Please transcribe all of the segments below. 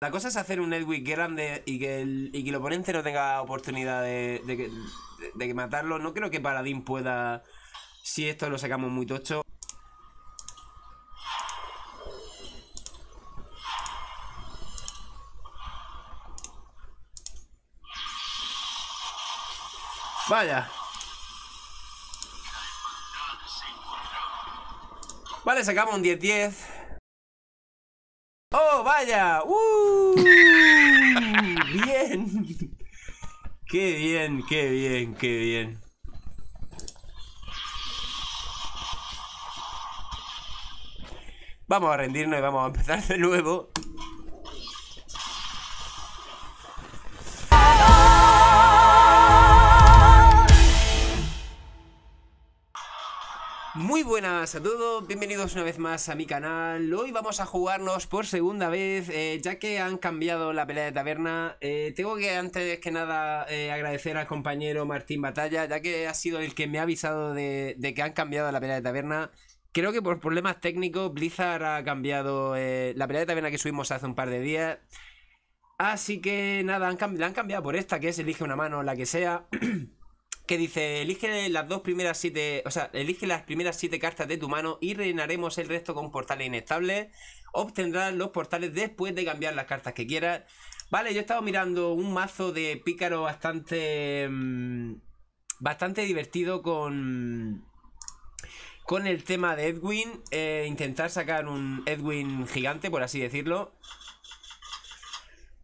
La cosa es hacer un Netwick grande y que, el, y oponente no tenga oportunidad de, de, matarlo. No creo que Paladín pueda, si esto lo sacamos muy tocho. Vaya. Vale, sacamos un 10-10. ¡Oh, vaya! ¡Uh! ¡Bien! ¡Qué bien, qué bien, qué bien! Vamos a rendirnos y vamos a empezar de nuevo. buenas a todos, bienvenidos una vez más a mi canal Hoy vamos a jugarnos por segunda vez, eh, ya que han cambiado la pelea de taberna eh, Tengo que antes que nada eh, agradecer al compañero Martín Batalla Ya que ha sido el que me ha avisado de, que han cambiado la pelea de taberna Creo que por problemas técnicos Blizzard ha cambiado la pelea de taberna que subimos hace un par de días Así que nada, han, la han cambiado por esta que es elige una mano, la que sea que dice, elige las dos primeras siete, o sea, elige las primeras siete cartas de tu mano y rellenaremos el resto con portales inestables. Obtendrás los portales después de cambiar las cartas que quieras. Vale, yo he estado mirando un mazo de pícaro bastante... Mm, bastante divertido con... Con el tema de Edwin. Eh, intentar sacar un Edwin gigante, por así decirlo.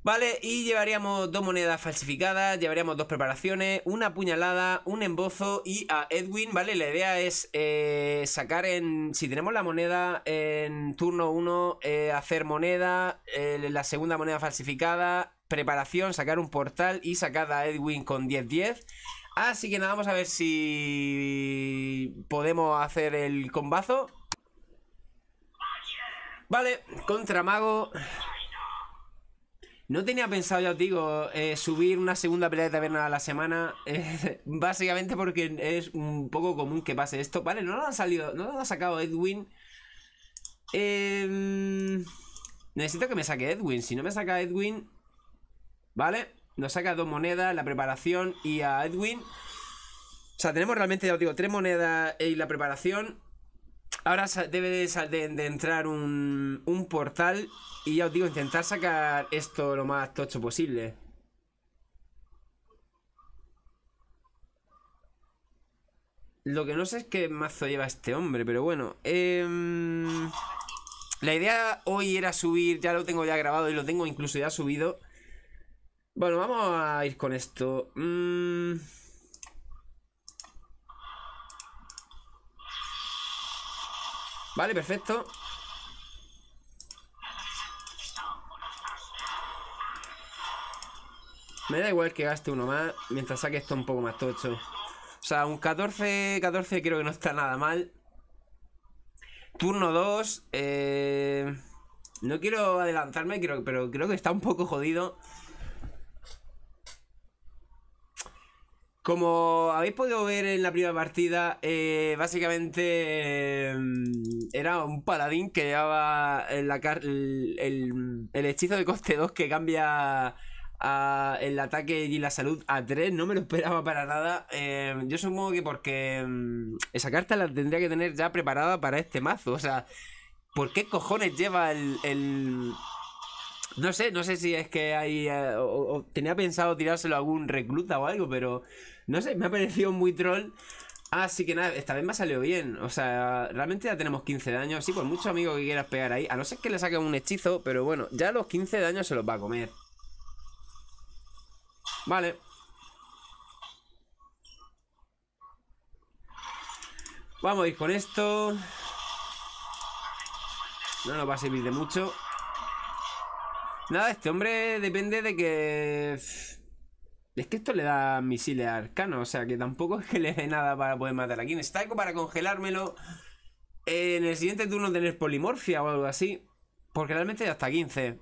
Vale, y llevaríamos dos monedas falsificadas, llevaríamos dos preparaciones, una puñalada, un embozo y a Edwin, ¿vale? La idea es eh, sacar en... Si tenemos la moneda en turno 1, eh, hacer moneda, eh, la segunda moneda falsificada, preparación, sacar un portal y sacar a Edwin con 10-10. Así que nada, vamos a ver si podemos hacer el combazo. Vale, contra mago... No tenía pensado, ya os digo, eh, subir una segunda pelea de taberna a la semana. Eh, básicamente porque es un poco común que pase esto. Vale, no lo han salido, no lo sacado Edwin. Em, necesito que me saque Edwin. Si no me saca Edwin. Vale, nos saca dos monedas, la preparación y a Edwin. O sea, tenemos realmente, ya os digo, tres monedas y la preparación. Ahora debe de, entrar un, un, portal y ya os digo, intentar sacar esto lo más tocho posible. Lo que no sé es qué mazo lleva este hombre, pero bueno. Em, la idea hoy era subir, ya lo tengo ya grabado y lo tengo incluso ya subido. Bueno, vamos a ir con esto. Mmm... Vale, perfecto Me da igual que gaste uno más Mientras saque esto un poco más tocho O sea, un 14, 14 creo que no está nada mal Turno 2 eh, No quiero adelantarme, pero creo que está un poco jodido Como habéis podido ver en la primera partida, eh, básicamente eh, era un paladín que llevaba la el, hechizo de coste 2 que cambia el ataque y la salud a 3. No me lo esperaba para nada. Eh, yo supongo que porque mm, esa carta la tendría que tener ya preparada para este mazo. O sea, ¿por qué cojones lleva el no sé, no sé si es que hay. Eh, tenía pensado tirárselo a algún recluta o algo, pero. No sé, me ha parecido muy troll. Así ah, que nada, esta vez me ha salido bien. O sea, realmente ya tenemos 15 daños. Sí, por mucho amigo que quieras pegar ahí. A no ser que le saquen un hechizo, pero bueno, ya los 15 daños se los va a comer. Vale. Vamos a ir con esto. No nos va a servir de mucho. Nada, este hombre depende de que... Es que esto le da misiles Arcano, o sea que tampoco es que le dé nada para poder matar a Está algo para congelármelo en el siguiente turno tener polimorfia o algo así. Porque realmente hasta 15.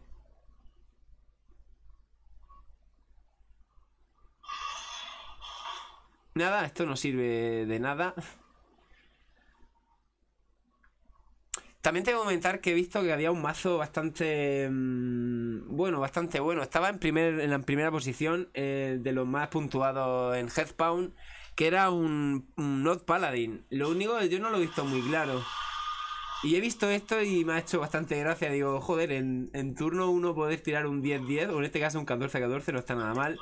Nada, esto no sirve de nada. También tengo que comentar que he visto que había un mazo bastante. Mm, bueno, bastante bueno. Estaba en, primer, en la primera posición eh, de los más puntuados en Headpound, que era un, Not Paladin. Lo único que yo no lo he visto muy claro. Y he visto esto y me ha hecho bastante gracia. Digo, joder, en, turno uno poder tirar un 10-10, o en este caso un 14-14, no está nada mal.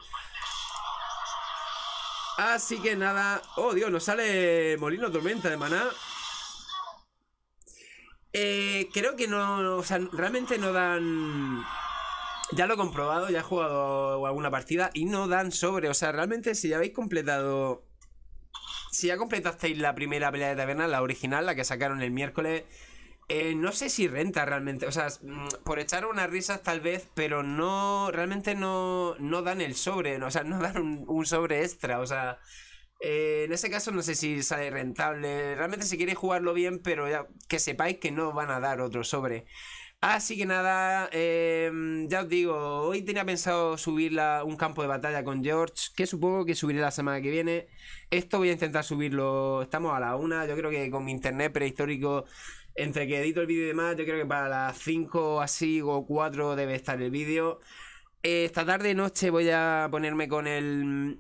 Así que nada. Oh, Dios, nos sale Molino Tormenta de maná. Eh, creo que no, o sea, realmente no dan... Ya lo he comprobado, ya he jugado alguna partida y no dan sobre. O sea, realmente si ya habéis completado... Si ya completasteis la primera pelea de taberna, la original, la que sacaron el miércoles, eh, no sé si renta realmente. O sea, mm, por echar unas risas tal vez, pero no... Realmente no, no dan el sobre, o sea, no dan un sobre extra. O sea, eh, en ese caso no sé si sale rentable. Realmente si quiere jugarlo bien, pero ya que sepáis que no van a dar otro sobre. Así que nada, em, ya os digo, hoy tenía pensado subir un campo de batalla con George, que supongo que subiré la semana que viene. Esto voy a intentar subirlo, estamos a la una, yo creo que con mi internet prehistórico, entre que edito el vídeo y demás, yo creo que para las 5 así o 4 debe estar el vídeo. esta tarde, noche, voy a ponerme con el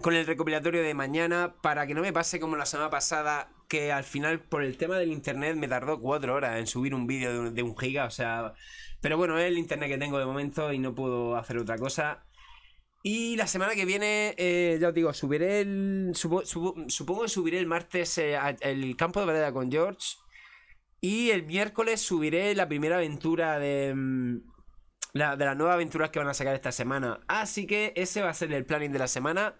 con el recopilatorio de mañana para que no me pase como la semana pasada que al final por el tema del internet me tardó cuatro horas en subir un vídeo de, un giga, o sea, pero bueno, es el internet que tengo de momento y no puedo hacer otra cosa. Y la semana que viene, eh, ya os digo, subiré el. supongo que subiré el martes eh, el campo de batalla con George. Y el miércoles subiré la primera aventura de. Mm, de las nuevas aventuras que van a sacar esta semana. Así que ese va a ser el planning de la semana.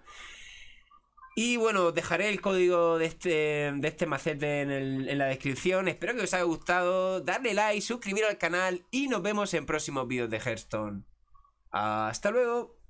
Y bueno, dejaré el código de este, de este macete en, la descripción. Espero que os haya gustado. Darle like, suscribiros al canal y nos vemos en próximos vídeos de Hearthstone. Hasta luego.